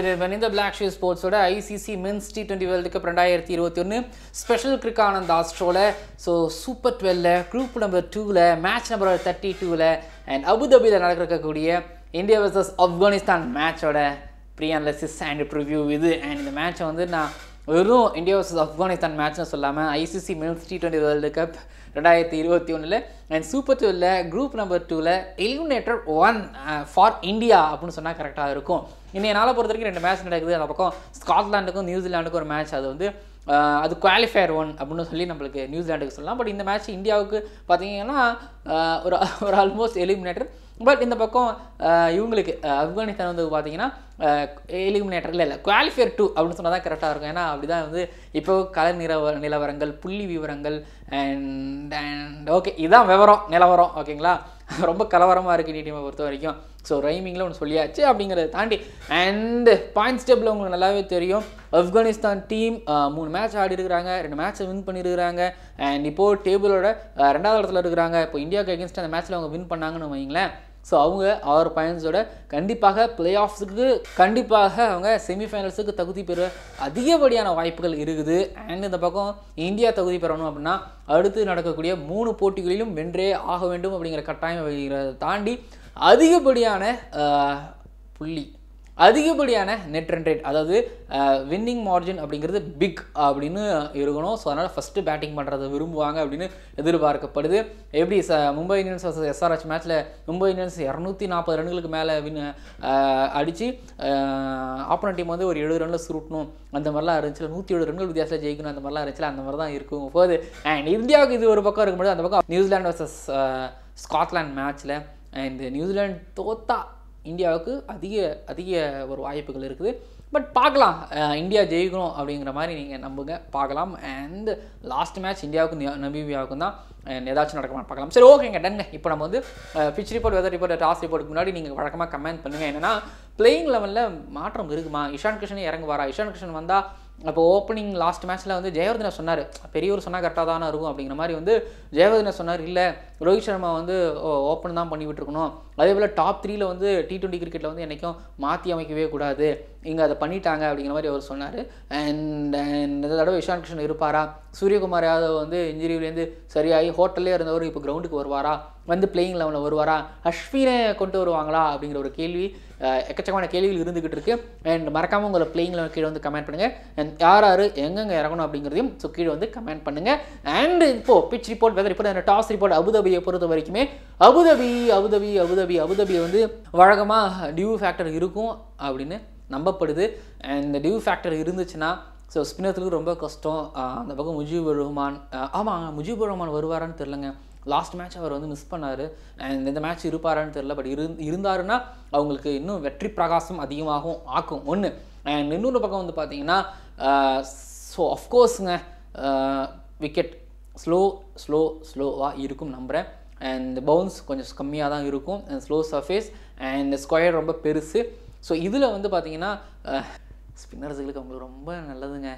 எதிரில் வெனிந்த black sheep ஸ்போர்ட்ஸோட ICC men's T twenty world cup ரெண்டாயிரத்தி இருபத்தி ஒன்று ஸ்பெஷல் கிரிக்கானந்த் ஆஸ்ட்ரோவில் ஸோ சூப்பர் டுவெல்ல குரூப் நம்பர் டூவில் மேட்ச் நம்பர் தேர்ட்டி டூவில் அண்ட் அபுதாபியில் நடக்கக்கூடிய இந்தியா வர்சஸ் ஆப்கானிஸ்தான் மேட்சோட ப்ரீ அனலிசிஸ் அண்ட் ப்ரிவ்யூ இது அண்ட் இந்த மேட்ச்சை வந்து நான் வெறும் இந்தியா வர்சஸ் ஆப்கானிஸ்தான் மேட்ச்னு சொல்லாமல் ICC men's T twenty world cup ரெண்டாயிரத்தி இருபத்தி ஒன்றில் அண்ட் சூப்பர் டுவெல்ல குரூப் நம்பர் டூவில் எலிமினேட்டர் ஒன் ஃபார் இந்தியா அப்படின்னு சொன்னால் கரெக்டாக இருக்கும் இன்றைய நாளை பொறுத்த வரைக்கும் ரெண்டு மேட்ச் நடக்குது அந்த பக்கம் ஸ்காட்லாண்டுக்கும் நியூசிலாண்டுக்கும் ஒரு மேட்ச் அது வந்து அது குவாலிஃபயர் ஒன் அப்படின்னு சொல்லி நம்மளுக்கு நியூசிலாண்டுக்கு சொல்லலாம் பட் இந்த மேட்ச் இந்தியாவுக்கு பார்த்தீங்கன்னா ஒரு ஒரு ஆல்மோஸ்ட் எலிமினேட்டர் பட் இந்த பக்கம் இவங்களுக்கு ஆப்கானிஸ்தான் வந்து பார்த்தீங்கன்னா எலிமினேட்டர் இல்லை இல்லை குவாலிஃபயர் டூ அப்படின்னு சொன்னால் தான் கரெக்டாக இருக்கும் ஏன்னா அப்படி தான் வந்து இப்போ கலர் நிலவர நிலவரங்கள் புள்ளி விவரங்கள் அண்ட் அண்ட் ஓகே இதுதான் விவரம் நிலவரம் ஓகேங்களா ரொம்ப கலவரமாக இருக்குது டி டீமை பொறுத்த வரைக்கும் ஸோ ரைமிங்கில் ஒன்று சொல்லியாச்சு அப்படிங்கிறத தாண்டி அண்டு பாயிண்ட்ஸ் டேபிள் உங்களுக்கு நல்லாவே தெரியும் ஆப்கானிஸ்தான் டீம் மூணு மேட்ச் ஆடி இருக்கிறாங்க ரெண்டு மேட்ச்சை வின் பண்ணியிருக்கிறாங்க அண்ட் இப்போது டேபிளோட ரெண்டாவது இடத்துல இருக்கிறாங்க இப்போ இந்தியாவுக்கு அகேன்ஸ்ட் அந்த மேட்ச்சில் அவங்க வின் பண்ணாங்கன்னு வைங்களேன் ஸோ அவங்க அவர் பயன்ஸோட கண்டிப்பாக பிளே ஆஃப்ஸுக்கு கண்டிப்பாக அவங்க செமிஃபைனல்ஸுக்கு தகுதி பெற அதிகப்படியான வாய்ப்புகள் இருக்குது அண்ட் இந்த பக்கம் இந்தியா தகுதி பெறணும் அப்படின்னா அடுத்து நடக்கக்கூடிய மூணு போட்டிகளிலும் வென்றே ஆக வேண்டும் அப்படிங்கிற கட்டாயம் தாண்டி அதிகப்படியான புள்ளி அதிகப்படியான நெட் ரன் ரேட் அதாவது வின்னிங் மார்ஜின் அப்படிங்கிறது பிக் அப்படின்னு இருக்கணும் ஸோ அதனால் ஃபஸ்ட்டு பேட்டிங் பண்ணுறத விரும்புவாங்க அப்படின்னு எதிர்பார்க்கப்படுது எப்படி ச மும்பை இந்தியன்ஸ் வர்சஸ் எஸ்ஆர்ஹெச் மேட்ச்சில் மும்பை இந்தியன்ஸ் இரநூத்தி நாற்பது ரன்களுக்கு மேலே வின் அடித்து ஆப்போனன் டீம் வந்து ஒரு எழுபது ரனில் சுருட்டணும் அந்த மாதிரிலாம் இருந்துச்சு நூற்றி ஏழு ரன்கள் வித்தியாசத்தில் ஜெயிக்கணும் அந்த மாதிரிலாம் இருந்துச்சு அந்த மாதிரி தான் இருக்கும் போது அண்ட் இந்தியாவுக்கு இது ஒரு பக்கம் இருக்கும்போது அந்த பக்கம் நியூசிலாண்டு வர்சஸ் ஸ்காட்லாண்ட் மேட்ச்சில் இந்த நியூசிலாண்ட் தோத்தா இந்தியாவுக்கு அதிக அதிக ஒரு வாய்ப்புகள் இருக்குது பட் பார்க்கலாம் இந்தியா ஜெயிக்கணும் அப்படிங்கிற மாதிரி நீங்கள் நம்புங்க பார்க்கலாம் அண்ட் லாஸ்ட் மேட்ச் இந்தியாவுக்கும் நம்பீபியாவுக்கும் தான் ஏதாச்சும் நடக்கணும் பார்க்கலாம் சரி ஓகேங்க டன்ங்க இப்போ நம்ம வந்து pitch report weather report toss ரிப்போர்ட்டுக்கு முன்னாடி நீங்கள் வழக்கமாக கமெண்ட் பண்ணுங்கள் என்னென்னா பிளேயிங் லெவலில் மாற்றம் இருக்குமா இஷான் கிருஷ்ணன் இறங்குவாரா இஷான் கிருஷ்ணன் வந்தால் அப்போ ஓப்பனிங் லாஸ்ட் மேட்ச்சில் வந்து ஜெயவர்தனை சொன்னார் பெரியவர் சொன்னால் கரெக்டாக தானே இருக்கும் அப்படிங்கிற மாதிரி வந்து ஜெயவர்தனை சொன்னார் இல்லை ரோஹித் சர்மா வந்து ஓப்பன் தான் பண்ணிவிட்டு இருக்கணும் அதே போல் டாப் த்ரீயில் வந்து டி ட்வெண்ட்டி கிரிக்கெட்டில் வந்து என்றைக்கும் மாற்றி அமைக்கவே கூடாது இங்கே அதை பண்ணிட்டாங்க அப்படிங்கிற மாதிரி அவர் சொன்னார் அண்ட் அண்ட் இந்த தடவை இஷான் கிருஷ்ணன் இருப்பாரா சூரியகுமார் யாதவ் வந்து இன்ஜுரியிலேருந்து சரியாகி ஹோட்டல்லே இருந்தவர் இப்போ கிரவுண்டுக்கு வருவாரா வந்து பிளேயிங் லெவனில் வருவாரா அஸ்வினை கொண்டு வருவாங்களா அப்படிங்கிற ஒரு கேள்வி எக்கச்சக்கமான கேள்விகள் இருந்துக்கிட்டு இருக்கு அண்ட் மறக்காமல் உங்களை பிளேயிங் லெவல் கீழே வந்து கமெண்ட் பண்ணுங்கள் அண்ட் யார் யார் எங்கெங்கே இறங்கணும் அப்படிங்கிறதையும் ஸோ கீழே வந்து கமெண்ட் பண்ணுங்கள் அண்ட் இப்போது பிச் ரிப்போர்ட் வெதர் ரிப்போர்ட் அந்த டாஸ் ரிப்போர்ட் அபுதபியை பொறுத்த வரைக்குமே அபுதபி அபுதபி அபுதபி அபுதபி வந்து வழக்கமாக டியூ ஃபேக்டர் இருக்கும் அப்படின்னு நம்பப்படுது இந்த டியூ ஃபேக்டர் இருந்துச்சுன்னா ஸோ ஸ்பின்னத்துக்கு ரொம்ப கஷ்டம் அந்த பக்கம் முஜீபுர் ரஹ்மான் ஆமாம் முஜீபுர் ரஹ்மான் வருவாரான்னு தெரிலங்க லாஸ்ட் மேட்ச் அவர் வந்து மிஸ் பண்ணார் அண்ட் இந்த மேட்ச் இருப்பாரான்னு தெரில பட் இரு இருந்தாருன்னா அவங்களுக்கு இன்னும் வெற்றி பிரகாசம் அதிகமாகவும் ஆக்கும் ஒன்று அண்ட் இன்னொரு பக்கம் வந்து பார்த்தீங்கன்னா ஸோ அஃப்கோர்ஸுங்க விக்கெட் ஸ்லோ ஸ்லோ ஸ்லோவாக இருக்கும் நம்புகிறேன் அண்ட் பவுன்ஸ் கொஞ்சம் கம்மியாக தான் இருக்கும் and slow surface and square ரொம்ப பெருசு ஸோ இதில் வந்து பார்த்தீங்கன்னா ஸ்பின்னர்ஸுகளுக்கு அவங்களுக்கு ரொம்ப நல்லதுங்க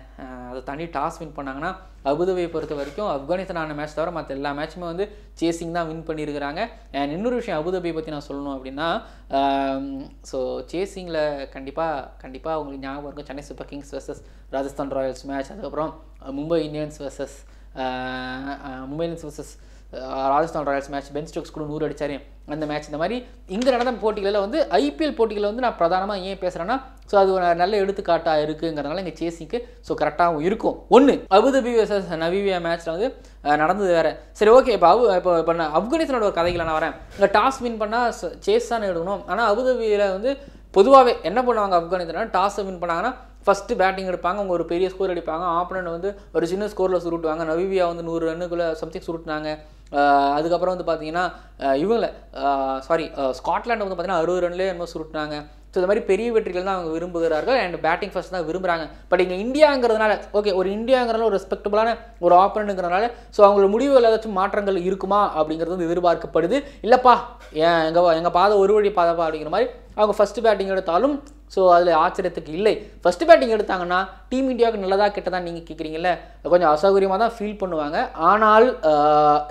அதை தனி டாஸ் வின் பண்ணாங்கன்னா அபுதபியை பொறுத்த வரைக்கும் ஆப்கானிஸ்தானான மேட்ச் தவிர மற்ற எல்லா மேட்சுமே வந்து சேசிங் தான் வின் பண்ணியிருக்கிறாங்க அண்ட் இன்னொரு விஷயம் அபுதபியை பற்றி நான் சொல்லணும் அப்படின்னா ஸோ சேசிங்கில் கண்டிப்பாக கண்டிப்பாக அவங்களுக்கு ஞாபகம் இருக்கும் Chennai Super Kings versus Rajasthan Royals match அதுக்கப்புறம் Mumbai Indians versus Mumbai Indians versus Rajasthan Royals match Ben Stokes கூட நூறு அடித்தார் அந்த மேட்ச் இந்த மாதிரி இங்கே நடந்த போட்டிகளில் வந்து ஐபிஎல் போட்டிகளில் வந்து நான் பிரதானமாக ஏன் பேசுகிறேன்னா ஸோ அது ஒரு நல்ல எடுத்துக்காட்டாக இருக்குங்கிறதுனால இங்கே சேசிங்க்கு ஸோ கரெக்டாகவும் இருக்கும் ஒன்று அபுதபி வர்சஸ் நவீவியா மேட்ச்சில் வந்து நடந்தது வேறு சரி ஓகே இப்போ அவு இப்போ இப்போ நான் ஆப்கானிஸ்தானோட ஒரு கதைகளை நான் வரேன் இங்கே டாஸ் வின் பண்ணால் சேஸ் தான் எடுக்கணும் ஆனால் அபுதபியில் வந்து பொதுவாகவே என்ன பண்ணுவாங்க ஆப்கானிஸ்தான் டாஸை வின் பண்ணாங்கன்னா ஃபஸ்ட்டு பேட்டிங் எடுப்பாங்க அவங்க ஒரு பெரிய ஸ்கோர் அடிப்பாங்க ஆப்பனண்ட் வந்து ஒரு சின்ன ஸ்கோரில் சுருட்டுவாங்க நவிவியா வந்து நூறு ரன்னுக்குள்ளே சம்திங் சுருட்டினாங்க அதுக்கப்புறம் வந்து பார்த்தீங்கன்னா இவங்கள சாரி ஸ்காட்லாண்டை வந்து பார்த்தீங்கன்னா அறுபது ரன்லேயே என்னமோ சுருட்டினாங்க ஸோ இந்த மாதிரி பெரிய வெற்றிகள் தான் அவங்க விரும்புகிறார்கள் அண்ட் பேட்டிங் ஃபஸ்ட் தான் விரும்புகிறாங்க பட் இங்கே இந்தியாங்கிறதுனால ஓகே ஒரு இந்தியாங்கிறனால ஒரு ரெஸ்பெக்டபுளான ஒரு ஆப்பனண்ட்டுங்கிறனால ஸோ அவங்களோட முடிவு ஏதாச்சும் மாற்றங்கள் இருக்குமா அப்படிங்கிறது வந்து எதிர்பார்க்கப்படுது இல்லைப்பா ஏன் எங்கள் எங்கள் பாதை ஒரு வழி பாதப்பா அப்படிங்கிற மாதிரி அவங்க ஃபஸ்ட்டு பேட்டிங் எடுத்தாலும் ஸோ அதில் ஆச்சரியத்துக்கு இல்லை ஃபஸ்ட்டு பேட்டிங் எடுத்தாங்கன்னா டீம் இந்தியாவுக்கு நல்லதாக கிட்டதான் நீங்கள் கேட்குறீங்கல்ல கொஞ்சம் அசௌகரியமாக தான் ஃபீல் பண்ணுவாங்க ஆனால்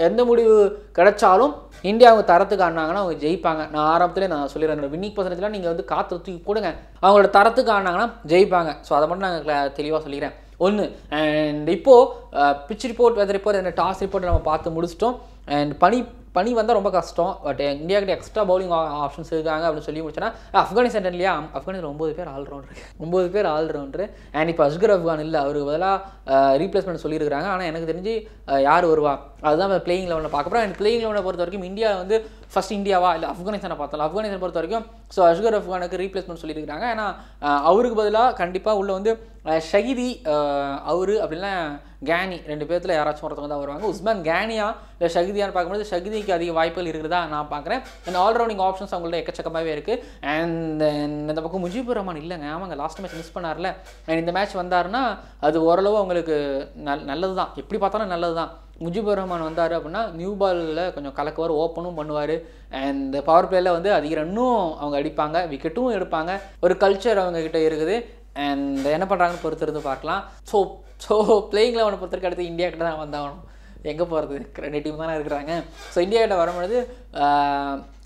எந்த முடிவு கிடைச்சாலும் இந்தியா அவங்க தரத்துக்கு ஆனாங்கன்னா அவங்க ஜெயிப்பாங்க நான் ஆரம்பத்தில் நான் சொல்லிடுறேன் வின்னிங் பர்சன்டேஜ்லாம் நீங்கள் வந்து காற்று தூக்கி போடுங்க அவங்களோட தரத்துக்கு ஆனாங்கன்னா ஜெயிப்பாங்க ஸோ அதை மட்டும் நாங்கள் தெளிவாக சொல்லிக்கிறேன் ஒன்று அண்ட் இப்போது பிச் ரிப்போர்ட் வெதர் ரிப்போர்ட் அந்த டாஸ் ரிப்போர்ட் நம்ம பார்த்து முடிச்சிட்டோம் அண்ட் பனி பணி வந்தால் ரொம்ப கஷ்டம் பட் இந்தியாக்கிட்ட எக்ஸ்ட்ரா பவுலிங் ஆப்ஷன்ஸ் இருக்காங்க அப்படின்னு சொல்லி முடிச்சோன்னா ஆஃப்கானிஸ்தான் இல்லையா ஆஃப்கானிஸ்தான் ஒம்பது பேர் ஆல்ரவுண்டர் ஒம்பது பேர் ஆல்ரவுண்டர் அண்ட் இப்போ அஸ்கர் அஃப்கான் இல்லை அவருக்கு பதிலாக ரீப்ளேஸ்மெண்ட் சொல்லியிருக்காங்க ஆனால் எனக்கு தெரிஞ்சு யார் வருவா அதுதான் பிளேயிங் லெவலில் பார்க்க அண்ட் பிளேயிங் லெவலில் பொறுத்த வரைக்கும் இந்தியா வந்து ஃபஸ்ட் இந்தியாவா இல்லை ஆப்கானிஸ்தானை பார்த்தாலும் ஆப்கானிஸ்தான் பொறுத்த வரைக்கும் ஸோ அஷ்கர் அஃப்கானுக்கு ரீப்ளேஸ்மெண்ட் சொல்லியிருக்காங்க ஏன்னா அவருக்கு பதிலாக கண்டிப்பாக உள்ளே வந்து ஷகிதி அவர் அப்படின்னா கேனி ரெண்டு பேர்த்தில் யாராச்சும் ஒருத்தவங்க தான் வருவாங்க உஸ்மான் கேனியா இல்லை ஷகிதியான்னு பார்க்கும்போது ஷகிதிக்கு அதிக வாய்ப்புகள் இருக்கிறதா நான் பார்க்குறேன் அண்ட் ஆல்ரவுண்டிங் ஆப்ஷன்ஸ் அவங்கள்ட்ட எக்கச்சக்கமாகவே இருக்குது அண்ட் இந்த பக்கம் முஜிபுர் ரஹ்மான் இல்லைங்க ஆமாங்க லாஸ்ட் மேட்ச் மிஸ் பண்ணார்ல அண்ட் இந்த மேட்ச் வந்தாருன்னா அது ஓரளவு அவங்களுக்கு நல் நல்லது தான் எப்படி பார்த்தாலும் நல்லது தான் முஜிபுர் ரஹ்மான் வந்தார் அப்படின்னா நியூ பாலில் கொஞ்சம் கலக்குவார் ஓப்பனும் பண்ணுவார் அண்ட் பவர் பிளேயில் வந்து அதிக ரன்னும் அவங்க அடிப்பாங்க விக்கெட்டும் எடுப்பாங்க ஒரு கல்ச்சர் அவங்கக்கிட்ட இருக்குது அண்ட் என்ன பண்ணுறாங்கன்னு பொறுத்திருந்து பார்க்கலாம் ஸோ ஸோ பிளேயிங்கில் அவனை பொறுத்தருக்கு அடுத்து இந்தியா கிட்ட தான் வந்தாகணும் எங்கே போகிறது ரெண்டு டீம் தானே இருக்கிறாங்க ஸோ இந்தியா கிட்ட வரும்பொழுது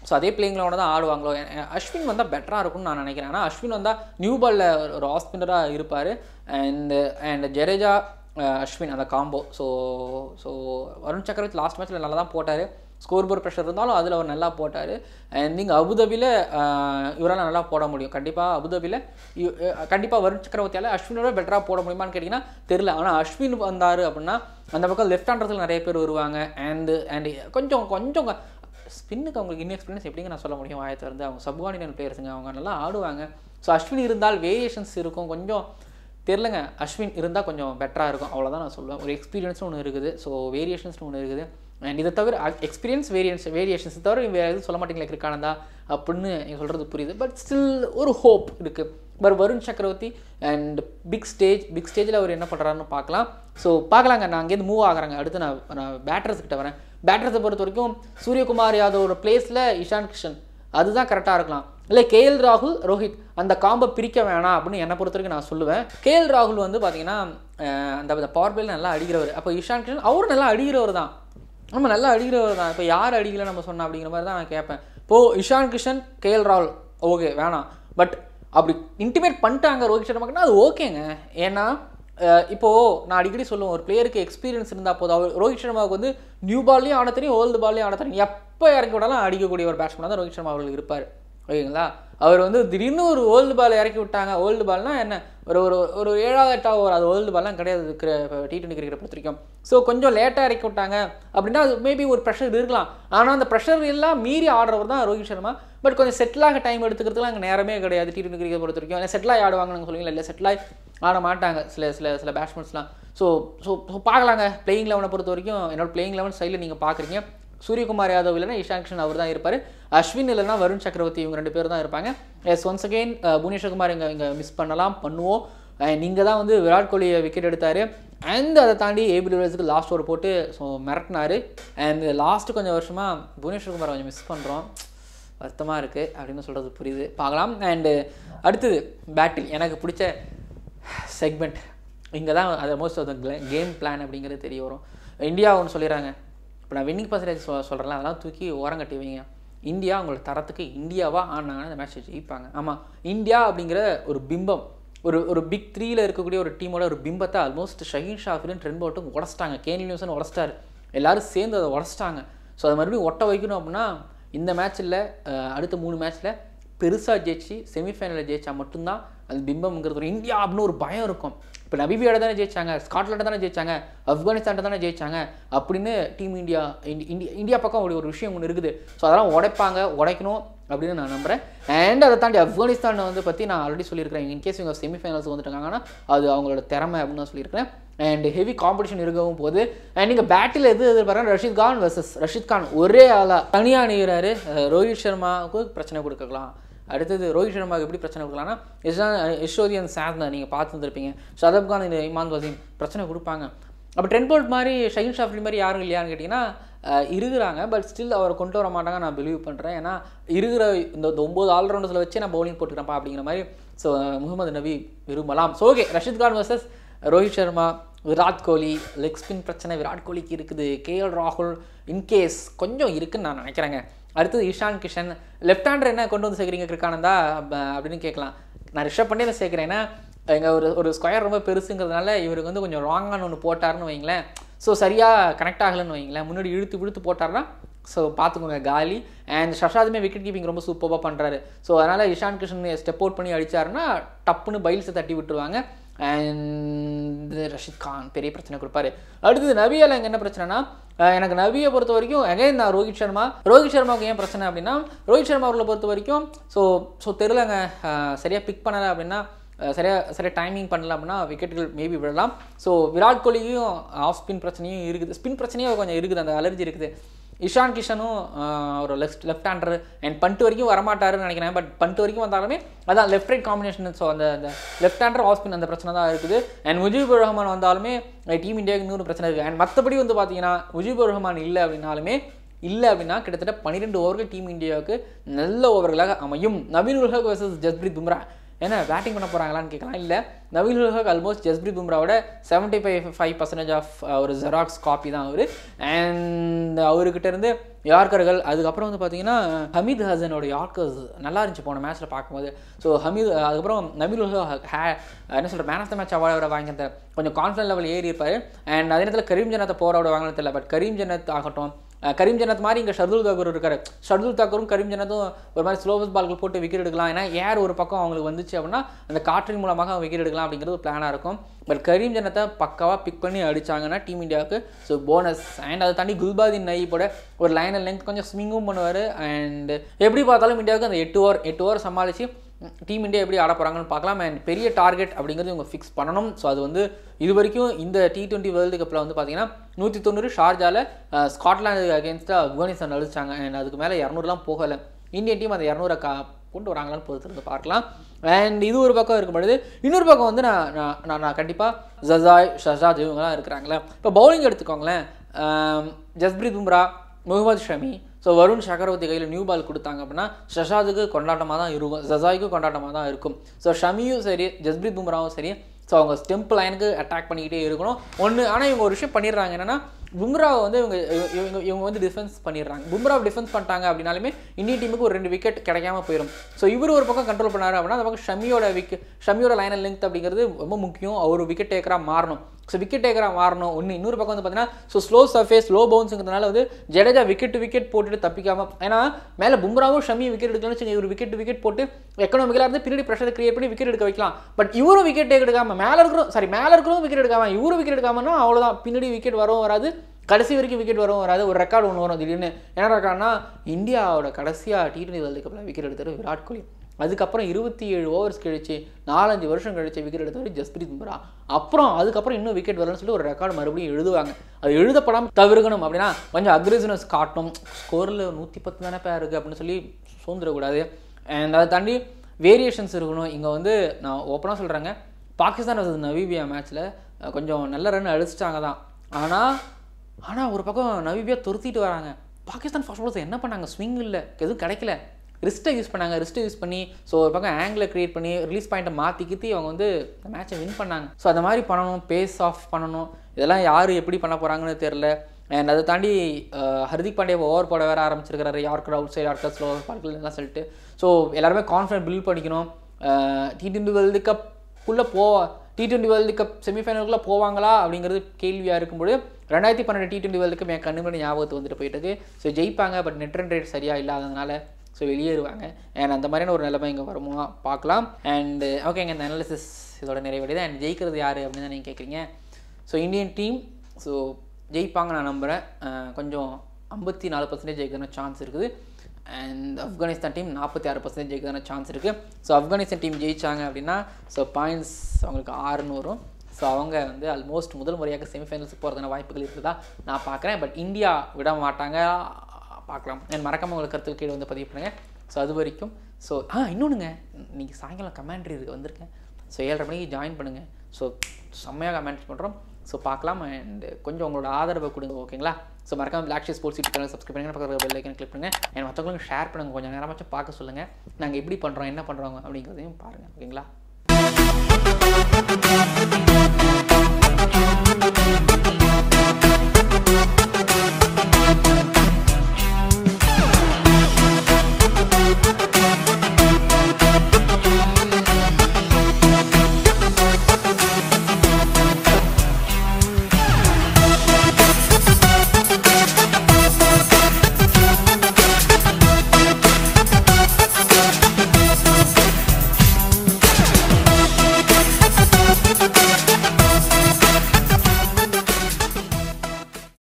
ஸோ அதே பிளேயிங்கில் லெவனில் தான் ஆடுவாங்களோ அஸ்வின் வந்தால் பெட்டராக இருக்கும்னு நான் நினைக்கிறேன் ஆனால் அஸ்வின் வந்தால் நியூ பாலில் ஒரு ஆஸ்பினராக இருப்பார் அண்ட் அண்ட் ஜெரேஜா அஸ்வின் அந்த காம்போ ஸோ ஸோ வருண் சக்கரவர்த்தி லாஸ்ட் மேட்ச்சில் நல்லா தான் போட்டார் ஸ்கோர் போர் ப்ரெஷர் இருந்தாலும் அதில் அவர் நல்லா போட்டார் அண்ட் நீங்கள் அபுதாபியில் இவரால் நல்லா போட முடியும் கண்டிப்பாக அபுதாபியில் கண்டிப்பாக வருண் சக்கரவர்த்தியால் அஸ்வினோட பெட்டராக போட முடியுமான்னு கேட்டிங்கன்னா தெரில ஆனால் அஸ்வின் வந்தார் அப்படின்னா அந்த பக்கம் லெஃப்ட் ஹேண்டர்ஸில் நிறைய பேர் வருவாங்க அண்டு அண்ட் கொஞ்சம் கொஞ்சம் ஸ்பின்னுக்கு அவங்களுக்கு இன்எக்ஸ்பீரியன்ஸ் எப்படிங்க நான் சொல்ல முடியும் ஆயத்திலிருந்து அவங்க சப்வானியன் பிளேயர்ஸுங்க அவங்க நல்லா ஆடுவாங்க ஸோ அஸ்வின் இருந்தால் வேரியேஷன்ஸ் இருக்கும் கொஞ்சம் தெரிலங்க அஸ்வின் இருந்தால் கொஞ்சம் பெட்டராக இருக்கும் அவ்வளோதான் நான் சொல்லுவேன் ஒரு எக்ஸ்பீரியன்ஸ்னு ஒன்று இருக்குது ஸோ வேரியேஷன்ஸ்னு ஒன்று இருக்குது அண்ட் இதை தவிர எக்ஸ்பீரியன்ஸ் வேரியன்ஸ் வேரியேஷன்ஸ் தவிர வேறு எதுவும் சொல்ல மாட்டீங்களா கிரிக்கானந்தா அப்படின்னு நீங்கள் சொல்கிறது புரியுது பட் ஸ்டில் ஒரு ஹோப் இருக்குது but Varun Chakravarthy and big stage big ஸ்டேஜில் அவர் என்ன பண்ணுறாருன்னு பார்க்கலாம் ஸோ பார்க்கலாங்க நான் அங்கேருந்து மூவ் ஆகிறாங்க அடுத்து நான் நான் பேட்டர்ஸ் கிட்ட வரேன் பேட்டர்ஸை பொறுத்த வரைக்கும் சூரியகுமார் யாதவோட பிளேஸில் இஷான் கிஷன் அதுதான் கரெக்டாக இருக்கலாம் இல்லை கேஎல் ராகுல் ரோஹித் அந்த காம்பை பிரிக்க வேணாம் அப்படின்னு என்னை பொறுத்த வரைக்கும் நான் சொல்லுவேன் கேஎல் ராகுல் வந்து பார்த்தீங்கன்னா அந்த பவர் பிளே நல்லா அடிக்கிறவர் அப்போ இஷான் கிஷன் அவரும் நல்லா அடிக்கிறவர் தான் நம்ம நல்லா அடிக்கிறவர் தான் இப்போ யார் அடிக்கல நம்ம சொன்னோம் அப்படிங்கிற மாதிரி தான் நான் கேட்பேன் இப்போது இஷான் கிஷன் கேஎல் ராகுல் ஓகே வேணாம் பட் அப்படி இன்டிமேட் பண்ணிட்டாங்க ரோஹித் சர்மாக்குன்னா அது ஓகேங்க ஏன்னா இப்போது நான் அடிக்கடி சொல்லுவேன் ஒரு பிளேயருக்கு எக்ஸ்பீரியன்ஸ் இருந்தால் போதும் அவர் ரோஹித் சர்மாவுக்கு வந்து நியூ பால்லையும் ஆட தெரியும் ஓல்டு பால்லையும் ஆட தெரியும் எப்போ இறக்கி விடலாம் அடிக்கக்கூடிய ஒரு பேட்ஸ்மேன் தான் ரோஹித் சர்மா அவர்கள் இருப்பார் ஓகேங்களா அவர் வந்து திடீர்னு ஒரு ஓல்டு பால் இறக்கி விட்டாங்க ஓல்டு பால்னால் என்ன ஒரு ஒரு ஒரு ஏழாவது எட்டாவது ஓவர் அது ஓல்டு பால்லாம் கிடையாது இருக்கிற டி ட்வெண்ட்டி கிரிக்கெட் பொறுத்த வரைக்கும் ஸோ கொஞ்சம் லேட்டாக இறக்கி விட்டாங்க அப்படின்னா அது மேபி ஒரு ப்ரெஷர் இருக்கலாம் ஆனால் அந்த ப்ரெஷர் எல்லாம் மீறி ஆடுறவர் தான் ரோஹித் சர்மா பட் கொஞ்சம் செட்டிலாக டைம் எடுத்துக்கிறதுக்குலாம் அங்கே நேரமே கிடையாது டி ட்வெண்ட்டி கிரிக்கெட் பொறுத்த வரைக்கும் இல்லை செட்டிலாக ஆடுவாங்கன்னு சொல்லுவீங்க இல்லை செட்டிலாக ஆட மாட்டாங்க சில சில சில பேட்ஸ்மென்ஸ்லாம் ஸோ ஸோ ஸோ பார்க்கலாங்க பிளேயிங் லெவனை பொறுத்த வரைக்கும் என்னோட பிளேயிங் லெவன் சைடில் நீங்கள் பார்க்குறீங்க சூரியகுமார் யாதவ் இல்லைன்னா இஷா கிஷன் அவர் தான் இருப்பார் அஸ்வின் இல்லைனா வருண் சக்கரவர்த்தி இவங்க ரெண்டு பேர் தான் இருப்பாங்க எஸ் ஒன்ஸ் அகெயின் புவனேஸ்வர்குமார் இங்கே இங்கே மிஸ் பண்ணலாம் பண்ணுவோம் நீங்கள் தான் வந்து விராட் கோலியை விக்கெட் எடுத்தார் அண்ட் அதை தாண்டி ஏபி லிவர்ஸுக்கு லாஸ்ட் ஓவர் போட்டு ஸோ மிரட்டினார் அண்ட் லாஸ்ட்டு கொஞ்சம் வருஷமாக புவனேஸ்வர்குமார் கொஞ்சம் மிஸ் பண்ணுறோம் வருத்தமாக இருக்குது அப்படின்னு சொல்கிறது புரியுது பார்க்கலாம் அண்டு அடுத்தது பேட்டில் எனக்கு பிடிச்ச செக்மெண்ட் இங்கே தான் அதை most of the game plan அப்படிங்கிறது தெரிய வரும் இந்தியா ஒன்று சொல்லிடுறாங்க இப்போ நான் வின்னிங் பர்சன்டேஜ் சொ சொல்கிறேன் அதெல்லாம் தூக்கி ஓரம் கட்டி வைங்க இந்தியா அவங்களோட தரத்துக்கு இந்தியாவாக ஆனாங்கன்னு அந்த மேட்ச் ஜெயிப்பாங்க ஆமாம் இந்தியா அப்படிங்கிற ஒரு பிம்பம் ஒரு ஒரு பிக் த்ரீயில் இருக்கக்கூடிய ஒரு டீமோட ஒரு பிம்பத்தை ஆல்மோஸ்ட் ஷஹீன் ஷாஃபிலும் ட்ரெண்ட் போட்டும் உடச்சிட்டாங்க கேனி நியூஸ்னு உடச்சிட்டாரு எல்லோரும் சேர்ந்து அதை உடச்சிட்டாங்க ஸோ அதை மறுபடியும் ஒட்ட வைக்கணும் அப்படின்னா இந்த மேட்ச்சில் அடுத்த மூணு மேட்ச்சில் பெருசாக ஜெயிச்சு செமிஃபைனலில் ஜெயிச்சா மட்டும்தான் அது பிம்பம்ங்கிறது ஒரு இந்தியா அப்படின்னு ஒரு பயம் இருக்கும் இப்போ நபிபியோட தானே ஜெயிச்சாங்க ஸ்காட்லாண்டு தானே ஜெயிச்சாங்க ஆப்கானிஸ்தான் தானே ஜெயிச்சாங்க அப்படின்னு டீம் இந்தியா இந்தியா இந்தியா பக்கம் ஒரு விஷயம் ஒன்று இருக்குது ஸோ அதெல்லாம் உடைப்பாங்க உடைக்கணும் அப்படின்னு நான் நம்புகிறேன் அண்ட் அதை தாண்டி ஆப்கானிஸ்தானை வந்து பற்றி நான் ஆல்ரெடி சொல்லியிருக்கிறேன் இன்கேஸ் இவங்க செமிஃபைனல்ஸ் வந்துட்டாங்கன்னா அது அவங்களோட திறமை அப்படின்னு நான் சொல்லியிருக்கிறேன் அண்ட் ஹெவி காம்படிஷன் இருக்கவும் போது அண்ட் நீங்கள் பேட்டில் எது எதிர்பார்க்கணும் ரஷித் கான் வர்சஸ் ரஷித் கான் ஒரே ஆளாக தனியாக அணிகிறாரு ரோஹித் சர்மாவுக்கு பிரச்சனை கொடுக்கலாம் அடுத்தது ரோஹித் சர்மாவுக்கு எப்படி பிரச்சனை கொடுக்கலாம்னா இஷ்தான் இஷோதியன் சாத்னா நீங்கள் பார்த்துருந்துருப்பீங்க ஷதப் கான் இந்த இமான் வசீம் பிரச்சனை கொடுப்பாங்க அப்போ டென் போல்ட் மாதிரி ஷகின் ஷாஃப்ரி மாதிரி யாரும் இல்லையான்னு கேட்டிங்கன்னா இருக்கிறாங்க பட் ஸ்டில் அவரை கொண்டு வர மாட்டாங்க நான் பிலீவ் பண்ணுறேன் ஏன்னா இருக்கிற இந்த ஒம்பது ஆல்ரவுண்டர்ஸில் வச்சு நான் பவுலிங் போட்டுக்கிறேன்ப்பா அப்படிங்கிற மாதிரி ஸோ முகமது நபி விரும்பலாம் so okay Rashid Khan versus Rohit Sharma Virat Kohli leg spin பிரச்சனை விராட் கோலிக்கு இருக்குது கேஎல் ராகுல் இன்கேஸ் கொஞ்சம் இருக்குன்னு நான் நினைக்கிறேங்க அடுத்தது ஈஷான் கிஷன் லெஃப்ட் ஹேண்டர் என்ன கொண்டு வந்து சேர்க்குறீங்க கிரிக்கானந்தா அப்படின்னு கேட்கலாம் நான் ரிஷப் பண்ணி நான் சேர்க்குறேன்னா எங்கள் ஒரு ஒரு ஸ்கொயர் ரொம்ப பெருசுங்கிறதுனால இவருக்கு வந்து கொஞ்சம் ராங்கான ஒன்று போட்டார்னு வைங்களேன் ஸோ சரியாக கனெக்ட் ஆகலைன்னு வைங்களேன் முன்னாடி இழுத்து இழுத்து போட்டார்னா ஸோ பார்த்துக்கோங்க காலி அண்ட் ஷஷாதுமே விக்கெட் கீப்பிங் ரொம்ப சூப்பராக பண்ணுறாரு ஸோ அதனால் இஷான் கிஷன் ஸ்டெப் அவுட் பண்ணி அடித்தாருன்னா டப்புன்னு பைல்ஸை தட்டி விட்டுருவாங்க அண்ட் ரஷித் கான் பெரிய பிரச்சனை கொடுப்பாரு அடுத்தது நவியால் எனக்கு என்ன பிரச்சனைனா எனக்கு நவியை பொறுத்த வரைக்கும் எகைன் நான் ரோஹித் சர்மா ரோஹித் சர்மாவுக்கு ஏன் பிரச்சனை அப்படின்னா ரோஹித் சர்மா அவர்களை பொறுத்த வரைக்கும் ஸோ ஸோ தெரிலங்க சரியாக பிக் பண்ணலை அப்படின்னா சரியாக சரியாக டைமிங் பண்ணல அப்படின்னா விக்கெட்டுகள் மேபி விடலாம் ஸோ விராட் கோலியும் ஆஃப் ஸ்பின் பிரச்சனையும் இருக்குது ஸ்பின் பிரச்சனையும் கொஞ்சம் இருக்குது அந்த அலர்ஜி இருக்குது இஷான் கிஷனும் ஒரு லெஃப்ட் லெஃப்ட் ஹேண்டர் அண்ட் பண்ட்டு வரைக்கும் வரமாட்டாருன்னு நினைக்கிறேன் பட் பண்ட்டு வரைக்கும் வந்தாலுமே அதான் லெஃப்ட் ரைட் காம்பினேஷன் ஸோ அந்த அந்த லெஃப்ட் ஹேண்டர் ஆஃப் அந்த பிரச்சனை தான் இருக்குது அண்ட் முஜிபுர் ரஹ்மான் வந்தாலுமே டீம் இந்தியாவுக்கு இன்னொரு பிரச்சனை இருக்குது அண்ட் மற்றபடி வந்து பார்த்தீங்கன்னா முஜிபுர் ரஹ்மான் இல்லை அப்படின்னாலுமே இல்லை அப்படின்னா கிட்டத்தட்ட பன்னிரெண்டு ஓவர்கள் டீம் இந்தியாவுக்கு நல்ல ஓவர்களாக அமையும் நவீன் உலக வர்சஸ் ஜஸ்பிரீத் பும்ரா ஏன்னா பேட்டிங் பண்ண போகிறாங்களான்னு கேட்கலாம் இல்லை நவீல் உலகம் ஆல்மோஸ்ட் ஜஸ்பிரித் பும்ராவோட seventy five five percentage of ஒரு ஜெராக்ஸ் காப்பி தான் அவர் அண்ட் அவர்கிட்ட இருந்து யார்கர்கள் அதுக்கப்புறம் வந்து பார்த்தீங்கன்னா ஹமீத் ஹசனோட யார்கர்ஸ் நல்லா இருந்துச்சு போன மேட்ச்சில் பார்க்கும்போது ஸோ ஹமீத் அதுக்கப்புறம் நவீல் ஹே என்ன சொல்கிற man of the match award வாங்கினது கொஞ்சம் கான்ஃபிடன்ட் லெவல் ஏறி இருப்பார் அண்ட் அதே நேரத்தில் கரீம் ஜனத்தை போராட வாங்கினது இல்லை பட் கரீம் ஜனத் ஆகட்டும் கரீம் ஜனத் மாதிரி இங்கே ஷர்துல் தாக்கூர் இருக்கார் ஷர்துல் தாக்கூரும் கரீம் ஜனத்தும் ஒரு மாதிரி ஸ்லோவஸ் பால்கள் போட்டு விக்கெட் எடுக்கலாம் ஏன்னா ஏர் ஒரு பக்கம் அவங்களுக்கு வந்துச்சு அப்படின்னா அந்த காற்றின் மூலமாக விக்கெட் எடுக்கலாம் அப்படிங்கிறது பிளானாக இருக்கும் பட் கரீம் ஜனத்தை பக்காவாக பிக் பண்ணி அடித்தாங்கன்னா டீம் இந்தியாவுக்கு ஸோ போனஸ் அண்ட் அதை தாண்டி குல்பாதின் போட ஒரு லைனை லென்த் கொஞ்சம் ஸ்விங்கும் பண்ணுவார் அண்ட் எப்படி பார்த்தாலும் இந்தியாவுக்கு அந்த எட்டு ஓவர் எட்டு ஓவர் சமாளித்து டீம் இண்டியா எப்படி ஆட போகிறாங்கன்னு பார்க்கலாம் அண்ட் பெரிய டார்கெட் அப்படிங்கிறது இவங்க ஃபிக்ஸ் பண்ணணும் ஸோ அது வந்து இது வரைக்கும் இந்த டி ட்வெண்ட்டி வேர்ல்டு கப்பில் வந்து பார்த்தீங்கன்னா நூற்றி தொண்ணூறு ஷார்ஜாவில் ஸ்காட்லாண்டு அகேன்ஸ்டாக ஆப்கானிஸ்தான் அழிச்சாங்க அண்ட் அதுக்கு மேலே இரநூறுலாம் போகலை இந்தியன் டீம் அந்த இரநூறு கா கொண்டு வராங்களான்னு பொறுத்து பார்க்கலாம் அண்ட் இது ஒரு பக்கம் இருக்கும் பொழுது இன்னொரு பக்கம் வந்து நான் நான் நான் கண்டிப்பாக ஜசாய் ஷசாஜ் இவங்கலாம் இருக்கிறாங்களே இப்போ பவுலிங் எடுத்துக்கோங்களேன் ஜஸ்பிரீத் பும்ரா முகமது ஷமி ஸோ வருண் சக்கரவர்த்தி கையில் நியூ பால் கொடுத்தாங்க அப்படின்னா ஷஷாதுக்கு கொண்டாட்டமாக தான் இருக்கும் ஜசாய்க்கு கொண்டாட்டமாக தான் இருக்கும் ஸோ ஷமியும் சரி ஜஸ்பிரீத் பும்ராவும் சரி ஸோ அவங்க ஸ்டெம்ப் லைனுக்கு அட்டாக் பண்ணிக்கிட்டே இருக்கணும் ஒன்று ஆனால் இவங்க ஒரு விஷயம் பண்ணிடுறாங்க என்னென்னா பும்ராவை வந்து இவங்க இவங்க இவங்க வந்து டிஃபென்ஸ் பண்ணிடுறாங்க பும்ரா டிஃபென்ஸ் பண்ணிட்டாங்க அப்படின்னாலுமே இந்திய டீமுக்கு ஒரு ரெண்டு விக்கெட் கிடைக்காம போயிடும் ஸோ இவர் ஒரு பக்கம் கண்ட்ரோல் பண்ணார் அப்படின்னா அந்த பக்கம் ஷமியோட விக்கெட் ஷமியோட லைனை லென்த் அப்படிங்கிறது ரொம்ப முக்கியம் அவர் விக்கெட் டேக்கராக மாறணும் ஸோ விக்கெட் டேக்கராக மாறணும் ஒன்று இன்னொரு பக்கம் வந்து பார்த்தீங்கன்னா ஸோ ஸ்லோ சர்ஃபேஸ் ஸ்லோ பவுன்ஸுங்கிறதுனால வந்து ஜடேஜா விக்கெட் டு விக்கெட் போட்டுட்டு தப்பிக்காமல் ஏன்னா மேலே பும்ராவும் ஷமி விக்கெட் எடுக்கணும்னு சொல்லி இவர் விக்கெட் டு விக்கெட் போட்டு எக்கனாமிக்கலாக இருந்து பின்னாடி ப்ரெஷர் கிரியேட் பண்ணி விக்கெட் எடுக்க வைக்கலாம் பட் இவரும் விக்கெட் டேக் எடுக்காமல் மேலே இருக்கிறோம் சாரி மேலே இருக்கிறவங்க விக்கெட் எடுக்காமல் இவரும் விக்கெட் எடுக்காமனா அவ்வளோதான் பின்னாடி விக்கெட் வரவும் வராது கடைசி வரைக்கும் விக்கெட் வரும் வராது ஒரு ரெக்கார்டு ஒன்று வரும் திடீர்னு என்ன ரெக்கார்ட்னா இந்தியாவோட கடைசியாக டி டுவெண்ட்டி வேர்ல்டு கப்பில் விக்கெட் எடுத்தார் விராட் கோலி அதுக்கப்புறம் இருபத்தி ஏழு ஓவர்ஸ் கழிச்சு நாலஞ்சு வருஷம் கழிச்சு விக்கெட் எடுத்தவர் ஜஸ்பிரீத் பும்ரா அப்புறம் அதுக்கப்புறம் இன்னும் விக்கெட் வரலன்னு சொல்லி ஒரு ரெக்கார்டு மறுபடியும் எழுதுவாங்க அது எழுதப்படாமல் தவிர்க்கணும் அப்படின்னா கொஞ்சம் அக்ரெசிவ்னஸ் காட்டணும் ஸ்கோரில் நூற்றி பத்து தானே பேர் இருக்குது அப்படின்னு சொல்லி சோந்துடக்கூடாது அண்ட் அதை தாண்டி வேரியேஷன்ஸ் இருக்கணும் இங்கே வந்து நான் ஓப்பனாக சொல்கிறேங்க பாகிஸ்தான் வந்து நவீபியா மேட்ச்சில் கொஞ்சம் நல்ல ரன் அழிச்சிட்டாங்க தான் ஆனால் ஆனால் ஒரு பக்கம் நவீபியா துருத்திட்டு வராங்க பாகிஸ்தான் ஃபர்ஸ்ட் பாலர்ஸ் என்ன பண்ணாங்க ஸ்விங் இல்லை எதுவும் கிடைக்கல ரிஸ்ட்டை யூஸ் பண்ணாங்க ரிஸ்ட்டை யூஸ் பண்ணி ஸோ ஒரு பக்கம் ஆங்கிளை க்ரியேட் பண்ணி ரிலீஸ் பாயிண்ட்டை மாற்றி கித்தி அவங்க வந்து அந்த மேட்ச்சை வின் பண்ணாங்க ஸோ அந்த மாதிரி பண்ணணும் பேஸ் ஆஃப் பண்ணணும் இதெல்லாம் யார் எப்படி பண்ண போகிறாங்கன்னு தெரில அண்ட் அதை தாண்டி ஹர்திக் பாண்டியா ஓவர் போட வேற ஆரம்பிச்சிருக்கிறாரு yorker outside yorker slow பார்க்கலாம் சொல்லிட்டு ஸோ எல்லாருமே கான்ஃபிடன்ட் பில்ட் பண்ணிக்கணும் டி ட்வெண்ட்டி வேர்ல்டு கப்புள்ளே போ டி ட்வெண்ட்டி வேர்ல்டு கப் செமிஃபைனலுக்குள்ளே போவாங்களா அப்படிங்கிறது கேள்வியாக இருக்கும்போது ரெண்டாயிரத்தி பன்னெண்டு டி ட்வெண்ட்டி வேர்ல்டு கப் என் கண்ணுமணி ஞாபகத்து வந்துட்டு போயிட்டது ஸோ ஜெயிப்பாங்க பட் நெட் ரன் ரேட் சரியாக இல்லாததுனால ஸோ வெளியேறுவாங்க அண்ட் அந்த மாதிரியான ஒரு நிலைமை இங்கே வருமா பார்க்கலாம் அண்டு ஓகேங்க இந்த அனாலிசிஸ் இதோட நிறைவடையுது அண்ட் ஜெயிக்கிறது யார் அப்படின்னு தான் நீங்கள் கேட்குறீங்க ஸோ இந்தியன் டீம் ஸோ ஜெயிப்பாங்க நான் நம்புகிறேன் கொஞ்சம் ஐம்பத்தி நாலு பர்சன்டேஜ் ஜெயிக்கிறதான சான்ஸ் இருக்குது அண்ட் ஆப்கானிஸ்தான் டீம் நாற்பத்தி ஆறு பர்சன்டேஜ் ஜெயிக்கிறதுன சான்ஸ் இருக்குது ஸோ ஆப்கானிஸ்தான் டீம் ஜெயித்தாங்க அப்படின்னா ஸோ பாயிண்ட்ஸ் அவங்களுக்கு ஆறுன்னு வரும் ஸோ அவங்க வந்து ஆல்மோஸ்ட் முதல் முறையாக செமிஃபைனல்ஸ் போகிறதுக்கான வாய்ப்புகள் இருக்குதா நான் பார்க்குறேன் பட் இந்தியா விட மாட்டாங்க பார்க்கலாம் என் மறக்காமல் உங்களை கருத்துக்கு கீழே வந்து பதிவு பண்ணுங்க ஸோ அது வரைக்கும் ஸோ ஆ இன்னொன்றுங்க நீங்கள் சாயங்காலம் கமெண்ட்ரி இருக்கு வந்திருக்கேன் ஸோ ஏழரை மணிக்கு ஜாயின் பண்ணுங்கள் ஸோ செம்மையாக கமெண்ட்ஸ் பண்ணுறோம் ஸோ பார்க்கலாம் அண்ட் கொஞ்சம் உங்களோட ஆதரவை கொடுங்க ஓகேங்களா ஸோ மறக்காம black sheep sports channel subscribe பண்ணுங்க பக்கத்தில் பெல் ஐக்கன் கிளிக் பண்ணுங்கள் அண்ட் மற்றவங்களுக்கு ஷேர் பண்ணுங்கள் கொஞ்சம் நேரமாச்சும் பார்க்க சொல்லுங்கள் நாங்கள் எப்படி பண்ணுறோம் என்ன பண்ணுறோம் அப்படிங்கிறதையும் பாருங்கள் ஓகேங்களா